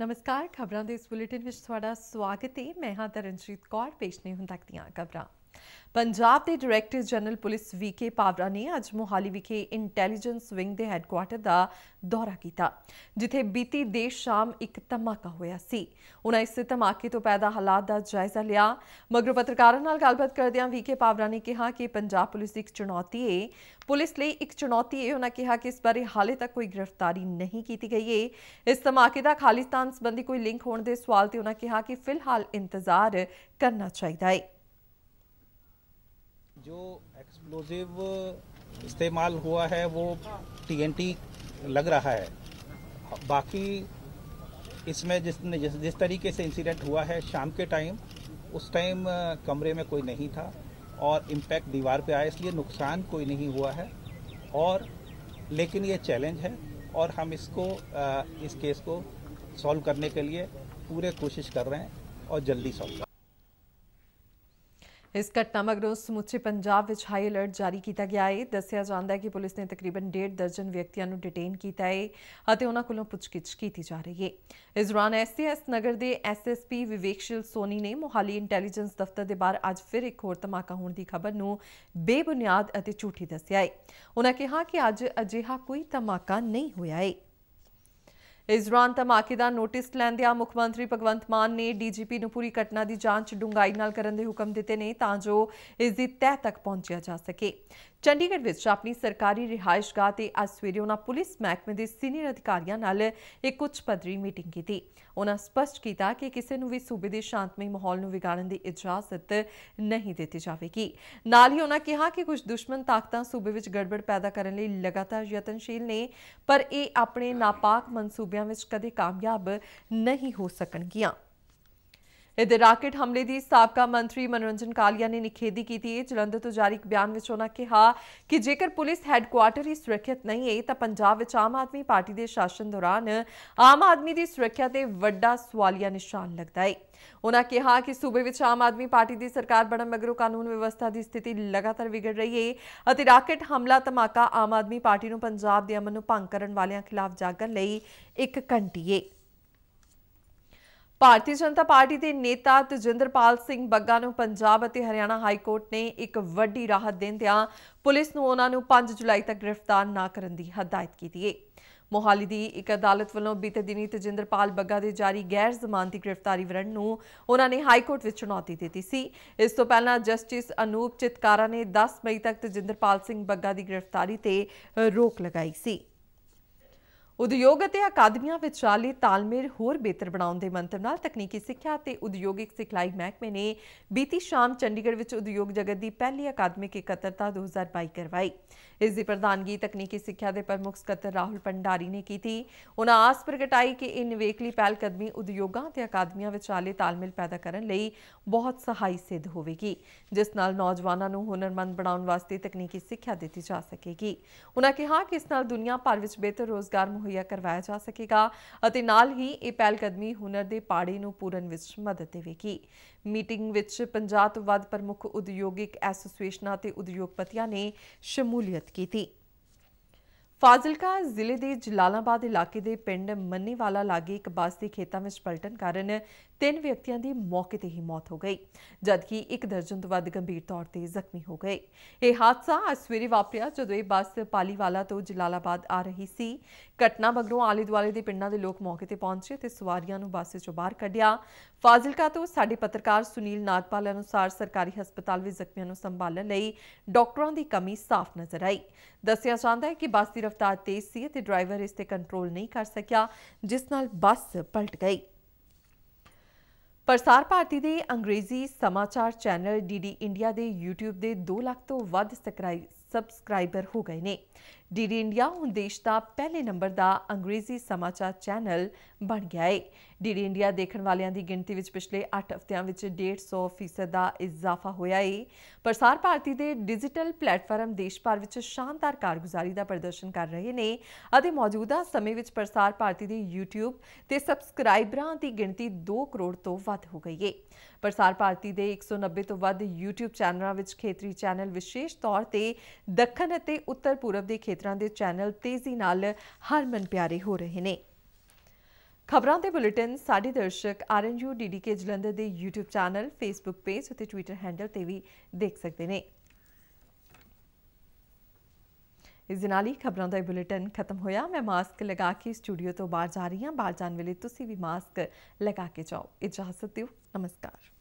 ਨਮਸਕਾਰ ਖਬਰਾਂ ਦੇ ਇਸ ਬੁਲੇਟਿਨ ਵਿੱਚ ਤੁਹਾਡਾ ਸਵਾਗਤ ਹੈ ਮੈਂ ਹਾਂ ਤਰਨਜੀਤ ਕੌਰ ਪੇਸ਼ ਨੇ ਹੁਣ ਤੱਕ ਦੀਆਂ ਖਬਰਾਂ ਪੰਜਾਬ ਦੇ director general police V K Bhawra ਨੇ ਅੱਜ ਮੋਹਾਲੀ ਵਿਖੇ ਇੰਟੈਲੀਜੈਂਸ ਵਿੰਗ ਦੇ ਹੈੱਡਕੁਆਰਟਰ ਦਾ ਦੌਰਾ ਕੀਤਾ ਜਿੱਥੇ ਬੀਤੀ ਦੇਰ ਸ਼ਾਮ ਇੱਕ ਧਮਾਕਾ ਹੋਇਆ ਸੀ ਉਹਨਾਂ ਇਸ ਧਮਾਕੇ ਤੋਂ ਪੈਦਾ ਹਾਲਾਤ ਦਾ ਜਾਇਜ਼ਾ ਲਿਆ ਮਗਰ ਪੱਤਰਕਾਰਾਂ ਨਾਲ ਗੱਲਬਾਤ ਕਰਦਿਆਂ ਵੀਕੇ ਪਾਵਰਾ ਨੇ ਕਿਹਾ ਕਿ ਪੰਜਾਬ ਪੁਲਿਸ ਦੀ ਇੱਕ ਚੁਣੌਤੀ ਹੈ ਪੁਲਿਸ ਲਈ ਇੱਕ ਚੁਣੌਤੀ ਹੈ ਉਹਨਾਂ ਕਿਹਾ ਕਿ ਇਸ ਬਾਰੇ ਹਾਲੇ ਤੱਕ ਕੋਈ ਗ੍ਰਿਫਤਾਰੀ ਨਹੀਂ ਕੀਤੀ ਗਈ ਹੈ ਇਸ ਧਮਾਕੇ ਦਾ ਖਾਲਿਸਤਾਨ ਸੰਬੰਧੀ ਕੋਈ ਲਿੰਕ ਹੋਣ ਦੇ ਸਵਾਲ ਤੇ ਉਹਨਾਂ ਕਿਹਾ ਕਿ ਫਿਲਹਾਲ ਇੰਤਜ਼ਾਰ ਕਰਨਾ ਚਾਹੀਦਾ ਹੈ जो एक्सप्लोजिव इस्तेमाल हुआ है वो टीएनटी लग रहा है बाकी इसमें जिस जिस, जिस तरीके से इंसिडेंट हुआ है शाम के टाइम उस टाइम कमरे में कोई नहीं था और इम्पैक्ट दीवार पे आया इसलिए नुकसान कोई नहीं हुआ है और लेकिन ये चैलेंज है और हम इसको इस केस को सॉल्व करने के लिए पूरे कोशिश कर रहे हैं और जल्दी सॉल्व ਇਸ ਘਟਨਾ ਮਗਰੋਂ ਸਮੁੱਚੇ ਪੰਜਾਬ ਵਿੱਚ ਹਾਈ ਅਲਰਟ ਜਾਰੀ ਕੀਤਾ ਗਿਆ ਹੈ ਦੱਸਿਆ ਜਾਂਦਾ ਹੈ ਕਿ ਪੁਲਿਸ ਨੇ ਤਕਰੀਬਨ ਡੇਢ ਦਰਜਨ ਵਿਅਕਤੀਆਂ ਨੂੰ ਡਿਟੇਨ ਕੀਤਾ ਹੈ ਅਤੇ ਉਹਨਾਂ ਕੋਲੋਂ ਪੁੱਛਗਿੱਛ ਕੀਤੀ ਜਾ ਰਹੀ ਹੈ ਇਸ ਦੌਰਾਨ ਐਸਐਸ ਨਗਰ ਦੇ ਐਸਐਸਪੀ ਵਿਵੇਕਸ਼ੀਲ ਸੋਨੀ ਨੇ ਮੋਹਾਲੀ ਇੰਟੈਲੀਜੈਂਸ ਦਫ਼ਤਰ ਦੇ ਬਾਹਰ ਅੱਜ ਫਿਰ ਇੱਕ ਹੋਰ ਧਮਾਕਾ ਹੋਣ ਦੀ ਖਬਰ ਨੂੰ ਬੇਬੁਨਿਆਦ ਅਤੇ ਝੂਠੀ ਦੱਸਿਆ ਹੈ ਉਹਨਾਂ ਕਿਹਾ ਕਿ ਅੱਜ ਅਜਿਹਾ ਕੋਈ ਧਮਾਕਾ ਨਹੀਂ ਹੋਇਆ ਹੈ ਇਸ ਦੌਰਾਨ ਦਾ ਨੋਟਿਸ ਲੈਂਦਿਆਂ ਮੁੱਖ ਮੰਤਰੀ ਭਗਵੰਤ ਮਾਨ ਨੇ ਡੀਜੀਪੀ ਨੂੰ ਪੂਰੀ ਘਟਨਾ ਦੀ ਜਾਂਚ ਡੂੰਘਾਈ ਨਾਲ ਕਰਨ ਦੇ ਹੁਕਮ ਦਿੱਤੇ ਨੇ ਤਾਂ ਜੋ ਇਸ ਦੀ ਤਹਿ ਤੱਕ ਪਹੁੰਚਿਆ ਜਾ ਸਕੇ ਚੰਡੀਗੜ੍ਹ ਵਿੱਚ ਆਪਣੀ ਸਰਕਾਰੀ ਰਿਹਾਇਸ਼ਗਾਹ ਤੇ ਅੱਜ ਸਵੇਰੇ ਉਹਨਾਂ ਪੁਲਿਸ ਮਹਿਕਮੇ ਦੇ ਸੀਨੀਅਰ ਅਧਿਕਾਰੀਆਂ ਨਾਲ ਇੱਕ ਉੱਚ ਪੱਧਰੀ ਮੀਟਿੰਗ ਕੀਤੀ ਉਹਨਾਂ ਸਪਸ਼ਟ ਕੀਤਾ ਕਿ ਕਿਸੇ ਨੂੰ ਵੀ ਸੂਬੇ ਦੇ ਸ਼ਾਂਤਮਈ ਮਾਹੌਲ ਨੂੰ ਵਿਗਾੜਨ ਦੀ ਇਜਾਜ਼ਤ ਨਹੀਂ ਦਿੱਤੀ ਜਾਵੇਗੀ ਨਾਲ ਹੀ ਉਹਨਾਂ ਕਿਹਾ ਕਿ ਕੁਝ ਦੁਸ਼ਮਣ ਤਾਕਤਾਂ ਸੂਬੇ ਵਿੱਚ ਗੜਬੜ ਪੈਦਾ ਕਰਨ ਲਈ ਲਗਾਤਾਰ ਯਤਨਸ਼ੀਲ ਨੇ ਪਰ ਇਹ ਆਪਣੇ ਨਾਪਾਕ ਮਨਸੂਬਿਆਂ ਵਿੱਚ ਕਦੇ ਕਾਮਯਾਬ ਨਹੀਂ ਹੋ ਸਕਣਗੀਆਂ ਇਹਦੇ ਰਾਕਟ ਹਮਲੇ ਦੀ ਸਾਬਕਾ ਮੰਤਰੀ ਮਨਰੰਜਨ ਕਾਲੀਆ ਨੇ ਨਿਖੇਦੀ ਕੀਤੀ ਹੈ ਜਲੰਧਰ ਤੋਂ ਜਾਰੀ ਇੱਕ ਬਿਆਨ ਵਿੱਚ ਉਹਨਾਂ ਕਿਹਾ ਕਿ ਜੇਕਰ ਪੁਲਿਸ ਹੈੱਡਕੁਆਰਟਰ ਹੀ ਸੁਰੱਖਿਅਤ ਨਹੀਂ ਹੈ ਤਾਂ ਪੰਜਾਬ ਵਿੱਚ ਆਮ ਆਦਮੀ ਪਾਰਟੀ ਦੇ ਸ਼ਾਸਨ ਦੌਰਾਨ ਆਮ ਆਦਮੀ ਦੀ ਸੁਰੱਖਿਆ ਤੇ ਵੱਡਾ ਸਵਾਲੀਆ ਨਿਸ਼ਾਨ ਲੱਗਦਾ ਹੈ ਉਹਨਾਂ ਕਿਹਾ ਕਿ ਸੂਬੇ ਵਿੱਚ ਆਮ ਆਦਮੀ ਪਾਰਟੀ ਦੀ ਸਰਕਾਰ ਬਣਨ ਮਗਰੋਂ ਕਾਨੂੰਨ ਵਿਵਸਥਾ ਦੀ ਸਥਿਤੀ ਲਗਾਤਾਰ ਵਿਗੜ ਰਹੀ ਹੈ ਅਤੇ ਰਾਕਟ ਹਮਲਾ ਧਮਾਕਾ ਆਮ ਆਦਮੀ ਪਾਰਟੀ ਨੂੰ ਪੰਜਾਬ ਦੇ ਅਮਨ ਨੂੰ ਭੰਗ ਕਰਨ ਵਾਲਿਆਂ ਖਿਲਾਫ ਜਾਗਣ ਲਈ ਇੱਕ ਘੰਟੀ ਹੈ ਭਾਰਤੀ ਜਨਤਾ ਪਾਰਟੀ ਦੇ ਨੇਤਾ ਤਜਿੰਦਰਪਾਲ ਸਿੰਘ ਬੱਗਾ ਨੂੰ ਪੰਜਾਬ ਅਤੇ ਹਰਿਆਣਾ ਹਾਈ ਕੋਰਟ ਨੇ ਇੱਕ ਵੱਡੀ ਰਾਹਤ ਦਿੰਦਿਆਂ ਪੁਲਿਸ ਨੂੰ ਉਹਨਾਂ ਨੂੰ 5 ਜੁਲਾਈ ਤੱਕ ਗ੍ਰਿਫਤਾਰ ਨਾ ਕਰਨ ਦੀ ਹਦਾਇਤ ਕੀਤੀ ਹੈ ਮੋਹਾਲੀ ਦੀ ਇੱਕ ਅਦਾਲਤ ਵੱਲੋਂ ਬੀਤੇ ਦਿਨੀ ਤਜਿੰਦਰਪਾਲ ਬੱਗਾ ਦੇ ਜਾਰੀ ਗੈਰ ਜ਼ਮਾਨਤੀ ਗ੍ਰਿਫਤਾਰੀ ਵਾਰੰਟ ਨੂੰ ਉਹਨਾਂ ਨੇ ਹਾਈ ਕੋਰਟ ਵਿੱਚ ਚੁਣੌਤੀ ਦਿੱਤੀ ਸੀ ਇਸ ਤੋਂ ਪਹਿਲਾਂ ਜਸਟਿਸ ਅਨੂਪ ਚਿਤਕਾਰਾ ਨੇ 10 ਮਈ ਤੱਕ ਤਜਿੰਦਰਪਾਲ ਸਿੰਘ ਬੱਗਾ ਦੀ ਗ੍ਰਿਫਤਾਰੀ ਤੇ ਰੋਕ ਲਗਾਈ ਸੀ ਉਦਯੋਗ ਅਤੇ ਅਕਾਦਮੀਆਂ ਵਿਚਾਲੇ ਤਾਲਮੇਲ ਹੋਰ ਬਿਹਤਰ ਬਣਾਉਣ ਦੇ ਮੰਤਵ ਨਾਲ ਤਕਨੀਕੀ ਸਿੱਖਿਆ ਅਤੇ ਉਦਯੋਗਿਕ ਸਿਖਲਾਈ ਮਹਿਕਮੇ ਨੇ ਬੀਤੀ ਸ਼ਾਮ ਚੰਡੀਗੜ੍ਹ ਵਿੱਚ ਉਦਯੋਗ ਜਗਤ ਦੀ ਪਹਿਲੀ ਅਕਾਦਮਿਕ ਇਕੱਤਰਤਾ 2022 ਕਰਵਾਈ ਇਸ ਦੀ ਪ੍ਰਧਾਨਗੀ ਤਕਨੀਕੀ ਸਿੱਖਿਆ ਦੇ ਪ੍ਰਮੁੱਖ ਸਕੱਤਰ ਰਾਹੁਲ ਪੰਡਾਰੀ ਨੇ ਕੀਤੀ ਉਹਨਾਂ ਆਸ ਪ੍ਰਗਟਾਈ ਕਿ ਇਹ ਨਿਵੇਕਲੀ ਪਹਿਲ ਕਦਮੀ ਉਦਯੋਗਾਂ ਤੇ ਅਕਾਦਮੀਆਂ ਵਿਚਾਲੇ ਤਾਲਮੇਲ ਪੈਦਾ ਕਰਨ ਲਈ ਬਹੁਤ ਸਹਾਈ ਸਿੱਧ ਹੋਵੇਗੀ ਜਿਸ ਨਾਲ ਨੌਜਵਾਨਾਂ ਨੂੰ ਹੁਨਰਮੰਦ ਬਣਾਉਣ ਵਾਸਤੇ ਤਕਨੀਕੀ ਸਿੱਖਿਆ ਦਿੱਤੀ ਜਾ ਸਕੇਗੀ ਉਹਨਾਂ ਕਿਹਾ ਕਿ ਇਸ ਨਾਲ ਦੁਨੀਆ ਭਰ ਵਿੱਚ ਬਿਹਤਰ ਰੋਜ਼ਗਾਰ ਮੁਹੱਈਆ ਕਰਵਾਇਆ ਜਾ ਸਕੇਗਾ ਅਤੇ ਨਾਲ ਹੀ ਇਹ ਪਹਿਲ ਕਦਮੀ ਹੁਨਰ ਦੇ ਪਾੜੇ ਨੂੰ ਪੂਰਨ ਵਿੱਚ ਮਦਦ ਦੇਵੇਗੀ ਮੀਟਿੰਗ ਵਿੱਚ 50 ਤੋਂ ਵੱਧ ਪ੍ਰਮੁੱਖ ਉਦਯੋਗਿਕ ਐਸੋਸੀਏਸ਼ਨਾਂ ਤੇ ਉਦਯੋਗਪਤੀਆਂ ਨੇ ਸ਼ਮੂਲੀਅਤ ਕੀਤੀ ਫਾਜ਼ਿਲਕਾ ਜ਼ਿਲ੍ਹੇ ਦੇ ਜਲਾਲਾਬਾਦ ਇਲਾਕੇ ਦੇ ਪਿੰਡ ਮੰਨੀਵਾਲਾ ਲਾਗੇ ਇੱਕ ਬੱਸ ਦੀ ਖੇਤਾਂ ਵਿੱਚ ਪਲਟਣ ਕਾਰਨ ਤਿੰਨ ਵਿਅਕਤੀਆਂ ਦੀ ਮੌਕੇ ਤੇ ਹੀ ਮੌਤ ਹੋ ਗਈ ਜਦਕਿ ਇੱਕ ਦਰਜਨ ਤੋਂ ਵੱਧ ਗੰਭੀਰ ਤੌਰ ਤੇ ਜ਼ਖਮੀ ਹੋ ਗਏ ਇਹ ਹਾਦਸਾ ਅੱਜ ਸਵੇਰੇ ਵਾਪਰਿਆ ਜਦੋਂ ਇਹ ਬੱਸ ਪਾਲੀਵਾਲਾ ਤੋਂ ਜਲਾਲਾਬਾਦ ਆ ਰਹੀ ਸੀ ਘਟਨਾ ਮਗਰੋਂ ਆਲੇ ਦੁਆਲੇ ਦੇ ਪਿੰਡਾਂ ਦੇ ਲੋਕ ਮੌਕੇ ਤੇ ਪਹੁੰਚੇ ਤੇ ਸਵਾਰੀਆਂ ਨੂੰ ਬੱਸ ਚੋਂ ਬਾਹਰ ਕੱਢਿਆ ਫਾਜ਼ਿਲਕਾ ਤੋਂ ਸਾਡੇ ਪੱਤਰਕਾਰ ਸੁਨੀਲ ਨਾਗਪਾਲ ਅਨੁਸਾਰ ਸਰਕਾਰੀ ਹਸਪਤਾਲ ਵਿੱਚ ਜ਼ਖਮੀਆਂ ਨੂੰ ਸੰਭਾਲਣ ਲਈ ਡਾਕਟਰਾਂ ਦੀ ਕਮੀ ਸਾਫ਼ ਨਜ਼ਰ ਆਈ ਦੱਸਿਆ ਜਾਂਦਾ ਹੈ ਕਿ ਬੱਸ ਦੀ ਰਫ਼ਤਾਰ ਤੇਜ਼ ਸੀ ਤੇ ਡਰਾਈਵਰ ਇਸ ਤੇ ਕੰਟਰੋਲ ਨਹੀਂ ਕਰ ਸਕਿਆ ਜਿਸ ਨਾਲ ਬੱਸ ਪਲਟ ਗਈ ਪ੍ਰਸਾਰ ਭਾਰਤੀ ਦੇ ਅੰਗਰੇਜ਼ੀ ਸਮਾਚਾਰ ਚੈਨਲ ਡੀਡੀ ਇੰਡੀਆ ਦੇ YouTube ਦੇ 2 ਲੱਖ ਤੋਂ ਵੱਧ ਸਬਸਕ੍ਰਾਈਬਰ ਹੋ ਗਏ ਨੇ ਡੀਡੀ ਇੰਡੀਆ ਹੁਣ ਦੇਸ਼ ਦਾ ਪਹਿਲੇ ਨੰਬਰ ਦਾ ਅੰਗਰੇਜ਼ੀ ਸਮਾਚਾਰ ਚੈਨਲ ਬਣ ਗਿਆ ਹੈ ਡੀਡੀ ਇੰਡੀਆ ਦੇਖਣ ਵਾਲਿਆਂ ਦੀ ਗਿਣਤੀ ਵਿੱਚ ਪਿਛਲੇ 8 ਹਫ਼ਤਿਆਂ ਵਿੱਚ 150% ਦਾ ਇਜ਼ਾਫਾ ਹੋਇਆ ਹੈ ਪ੍ਰਸਾਰ ਭਾਰਤੀ ਦੇ ਡਿਜੀਟਲ ਪਲੇਟਫਾਰਮ ਦੇਸ਼ ਭਰ ਵਿੱਚ ਸ਼ਾਨਦਾਰ ਕਾਰਗੁਜ਼ਾਰੀ ਦਾ ਪ੍ਰਦਰਸ਼ਨ ਕਰ ਰਹੇ ਨੇ ਅਤੇ ਮੌਜੂਦਾ ਸਮੇਂ ਵਿੱਚ ਪ੍ਰਸਾਰ ਭਾਰਤੀ ਦੇ YouTube ਤੇ ਸਬਸਕ੍ਰਾਈਬਰਾਂ ਦੀ ਗਿਣਤੀ 2 ਕਰੋੜ ਤੋਂ ਵੱਧ ਹੋ ਗਈ ਹੈ ਪ੍ਰਸਾਰ ਭਾਰਤੀ ਦੇ 190 ਤੋਂ ਵੱਧ YouTube ਚੈਨਲਾਂ ਵਿੱਚ ਖੇਤਰੀ ਚੈਨਲ ਵਿਸ਼ੇਸ਼ ਤੌਰ ਤੇ ਦੱਖਣ ਅਤੇ ਉੱਤਰ ਪੂਰਬ ਦੇ ਖੇਤਰਾਂ ਦੇ ਚੈਨਲ ਤੇਜ਼ੀ ਨਾਲ ਹਰਮਨ ਪਿਆਰੇ ਹੋ ਰਹੇ ਨੇ ਖਬਰਾਂ ਦੇ ਬੁਲੇਟਿਨ ਸਾਡੇ ਦਰਸ਼ਕ ਆਰਐਨਯੂ ਡੀਡੀਕੇ ਜਲੰਧਰ ਦੇ YouTube ਚੈਨਲ Facebook ਪੇਜ ਅਤੇ Twitter ਹੈਂਡਲ ਤੇ ਵੀ ਦੇਖ ਸਕਦੇ ਨੇ ਇਸ ਦਿਨ ਵਾਲੀ ਖਬਰਾਂ ਦਾ ਬੁਲੇਟਿਨ ਖਤਮ ਹੋਇਆ ਮੈਂ ਮਾਸਕ ਲਗਾ ਕੇ ਸਟੂਡੀਓ ਤੋਂ ਬਾਹਰ ਜਾ ਰਹੀ ਹਾਂ ਬਾਹਰ ਜਾਣ ਵੇਲੇ ਤੁਸੀਂ ਵੀ ਮਾਸਕ ਲਗਾ ਕੇ ਜਾਓ ਇਜਾਜ਼ਤ ਦਿਓ ਨਮਸਕਾਰ